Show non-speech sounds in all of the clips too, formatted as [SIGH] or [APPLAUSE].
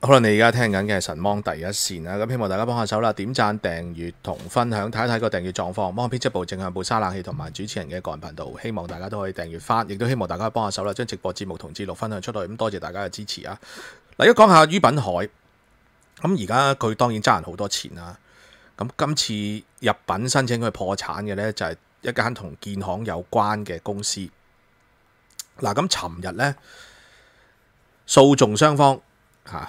可能你而家听紧嘅系神芒第一线啦，咁希望大家帮下手啦，点赞、订阅同分享，睇一睇个订阅状况。芒编辑部、正向部、沙冷器同埋主持人嘅个人频道，希望大家都可以订阅翻，亦都希望大家帮下手啦，将直播节目同节录分享出去。咁多谢大家嘅支持啊！嗱，家讲下于品海，咁而家佢当然揸人好多钱啦。咁今次入品申请佢破产嘅呢，就系一间同建行有关嘅公司。嗱，咁寻日呢，诉讼双方吓。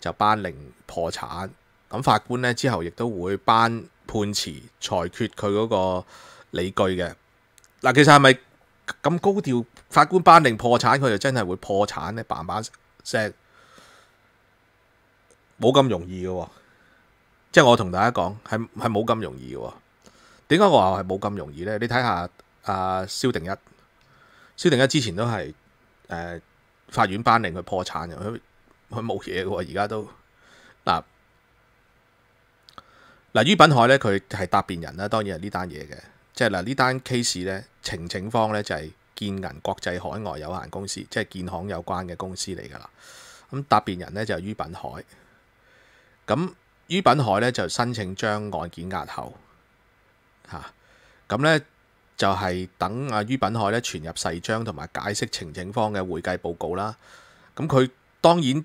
就班令破產，咁法官呢之後亦都會班判詞裁決佢嗰個理據嘅。嗱，其實係咪咁高調？法官班令破產，佢就真係會破產呢？板板石冇咁容易嘅，即係我同大家講，係係冇咁容易嘅。點解我話係冇咁容易呢？你睇下阿蕭定一，蕭定一之前都係誒法院班令佢破產嘅。佢冇嘢嘅喎，而家都嗱嗱品海咧，佢係辯人啦，當然係呢單嘢嘅，即係嗱呢單 case 咧，程請方咧就係建銀國際海外有限公司，即係建行有關嘅公司嚟㗎啦。咁答辯人咧就係於品海，咁於品海咧就申請將案件押後吓咁咧就係等阿於品海咧傳入細章同埋解釋程請方嘅會計報告啦。咁佢當然。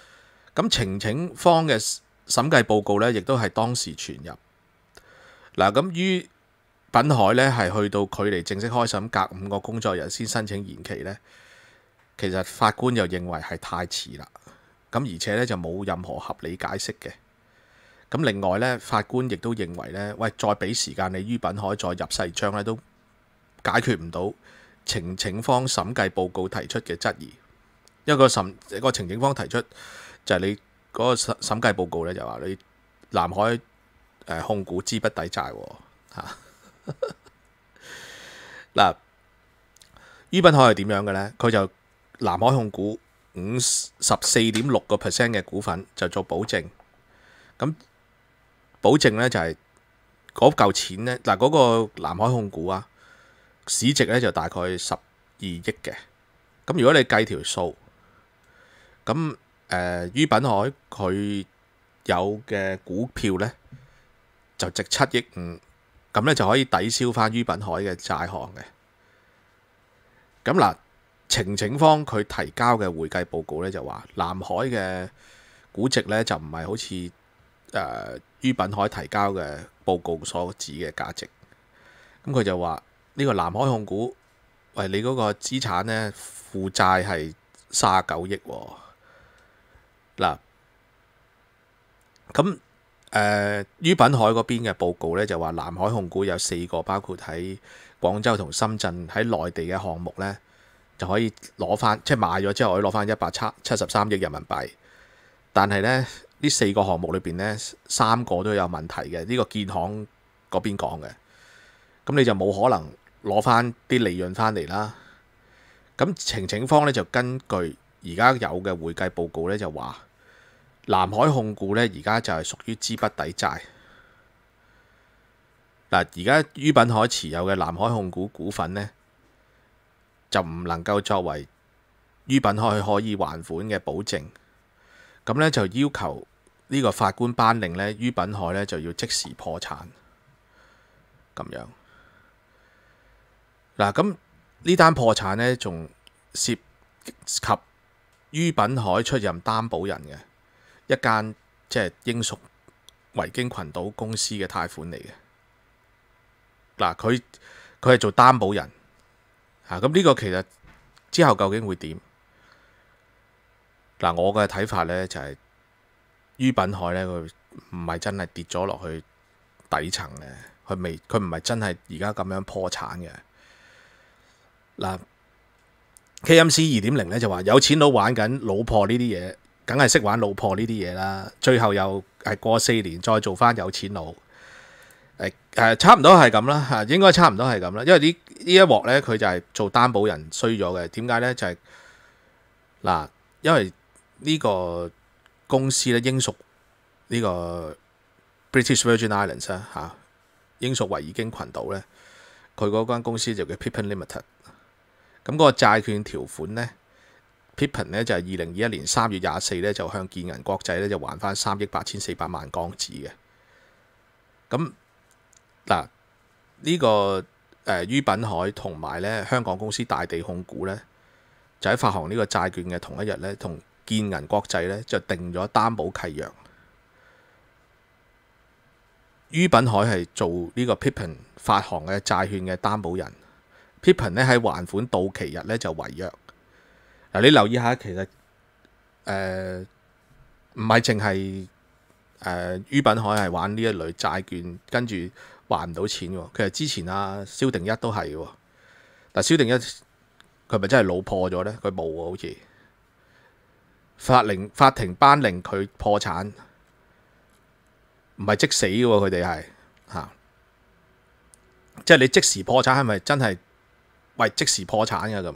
咁，程程方嘅審計報告呢，亦都係當時傳入嗱。咁於品海呢，係去到距離正式開審隔五個工作日先申請延期呢，其實法官又認為係太遲啦。咁而且呢，就冇任何合理解釋嘅。咁另外呢，法官亦都認為呢，喂，再俾時間你於品海再入細章呢，都解決唔到程程方審計報告提出嘅質疑。一個審一個程程方提出。就係你嗰個審審計報告咧，就話你南海誒控股資不抵債喎 [LAUGHS] 嗱，於斌海係點樣嘅咧？佢就南海控股五十四點六個 percent 嘅股份就做保證。咁保證咧就係嗰嚿錢咧，嗱嗰個南海控股啊，市值咧就大概十二億嘅。咁如果你計條數，咁誒於品海佢有嘅股票咧就值七億五，咁咧，就可以抵消翻於品海嘅債項嘅。咁嗱，程程方佢提交嘅會計報告咧就話，南海嘅估值咧就唔係好似誒於品海提交嘅報告所指嘅價值。咁佢就話呢個南海控股，喂，你嗰個資產咧負債係卅九億喎。嗱，咁誒於品海嗰邊嘅報告咧就話，南海控股有四個，包括喺廣州同深圳喺內地嘅項目咧，就可以攞翻，即系買咗之後可以攞翻一百七七十三億人民幣。但係咧，呢四個項目裏邊咧三個都有問題嘅，呢個建行嗰邊講嘅。咁你就冇可能攞翻啲利潤翻嚟啦。咁情情方咧就根據而家有嘅會計報告咧就話。南海控股咧，而家就係屬於資不抵債嗱。而家於品海持有嘅南海控股股份咧，就唔能夠作為於品海可以還款嘅保證。咁咧就要求呢個法官班令咧，於品海咧就要即時破產咁樣嗱。咁呢單破產咧，仲涉及於品海出任擔保人嘅。一間即係英屬維京群島公司嘅貸款嚟嘅，嗱佢佢係做擔保人，嚇咁呢個其實之後究竟會點？嗱，我嘅睇法咧就係於品海咧，佢唔係真係跌咗落去底層嘅，佢未佢唔係真係而家咁樣破產嘅。嗱，KMC 二點零咧就話有錢佬玩緊老婆呢啲嘢。梗系识玩老婆呢啲嘢啦，最后又系过四年再做翻有钱佬，诶诶，差唔多系咁啦，吓应该差唔多系咁啦，因为呢一镬呢，佢就系做担保人衰咗嘅，点解呢？就系嗱，因为呢个公司咧英属呢个 British Virgin Islands 啊吓，英属维尔京群岛呢，佢嗰间公司就叫 Pippen Limited，咁嗰个债券条款呢，Pippen 咧就係二零二一年三月廿四咧就向建銀國際咧就還翻三億八千四百萬港紙嘅。咁嗱呢個誒於品海同埋咧香港公司大地控股咧就喺發行呢個債券嘅同一日咧同建銀國際咧就定咗擔保契約。於品海係做呢個 Pippen 發行嘅債券嘅擔保人。p p p i e n 咧喺還款到期日咧就違約。嗱，你留意下，其實誒唔係淨係誒於品海係玩呢一類債券，跟住還唔到錢喎。其實之前啊，蕭定一都係喎。但蕭定一佢咪真係老破咗咧？佢冇喎，好似法庭法庭班令佢破產，唔係即死嘅喎。佢哋係嚇，即係你即時破產係咪真係喂即時破產嘅咁？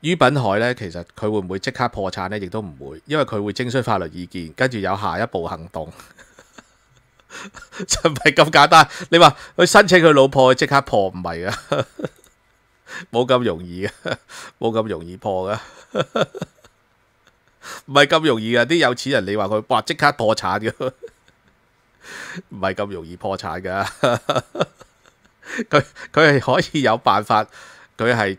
于品海呢，其实佢会唔会即刻破产呢？亦都唔会，因为佢会征询法律意见，跟住有下一步行动，[LAUGHS] 唔系咁简单。你话去申请佢老婆，即刻破唔系 [LAUGHS] 啊？冇咁容易嘅，冇咁容易破噶，唔系咁容易啊！啲有钱人，你话佢哇，即刻破产嘅，唔系咁容易破产噶。[LAUGHS] 佢佢系可以有办法，佢系。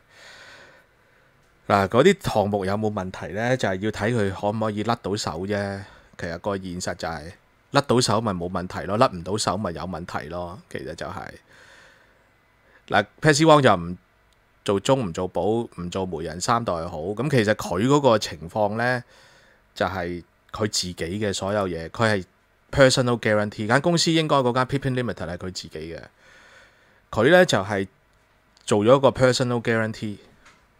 嗱，嗰啲項目有冇問題呢？就係要睇佢可唔可以甩到手啫。其實個現實就係甩到手咪冇問題咯，甩唔到手咪有問題咯。其實就係嗱 p a s c n g 就唔做中唔做保唔做媒人三代好。咁其實佢嗰個情況呢，就係佢自己嘅所有嘢。佢係 personal guarantee 間公司應該嗰間 Pipin Limited 係佢自己嘅。佢呢就係做咗一個 personal guarantee。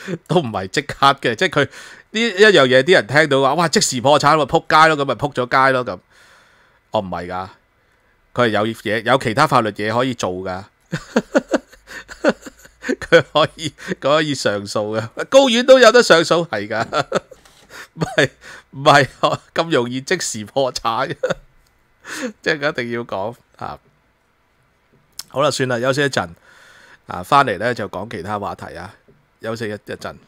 [LAUGHS] 都唔系即刻嘅，即系佢呢一样嘢，啲人听到话哇即时破产咪扑街咯，咁咪扑咗街咯咁。我唔系噶，佢系有嘢，有其他法律嘢可以做噶，[LAUGHS] 佢可以佢可以上诉嘅，高院都有得上诉系噶，唔系唔系咁容易即时破产，[LAUGHS] 即系佢一定要讲啊。好啦，算啦，休息一阵啊，翻嚟咧就讲其他话题啊。休息一一阵。